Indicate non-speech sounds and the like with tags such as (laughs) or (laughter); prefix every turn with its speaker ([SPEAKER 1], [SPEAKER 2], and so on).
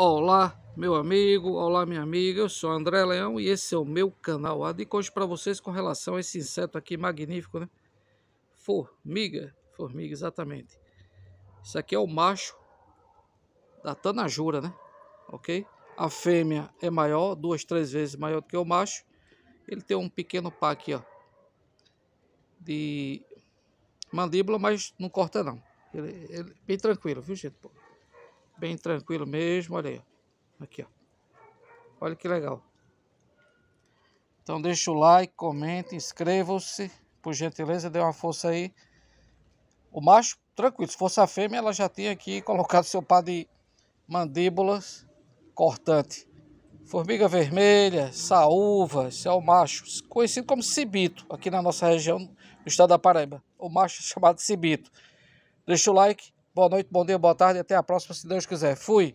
[SPEAKER 1] Olá, meu amigo, olá, minha amiga. Eu sou André Leão e esse é o meu canal. A dica hoje para vocês com relação a esse inseto aqui magnífico, né? Formiga, formiga, exatamente. Isso aqui é o macho da Tanajura, né? Ok? A fêmea é maior, duas, três vezes maior do que o macho. Ele tem um pequeno pá aqui, ó, de mandíbula, mas não corta não. Ele, ele bem tranquilo, viu, gente? Bem tranquilo mesmo, olha aí. Aqui, ó. Olha que legal. Então deixa o like, comenta, inscreva-se. Por gentileza, dê uma força aí. O macho, tranquilo. Se fosse a fêmea, ela já tinha aqui (laughs) colocado seu par de mandíbulas cortante. Formiga vermelha, saúva, esse é o macho, conhecido como cibito, aqui na nossa região, do estado da Paraíba. O macho é chamado cibito. Deixa o like, Boa noite, bom dia, boa tarde. Até a próxima, se Deus quiser. Fui.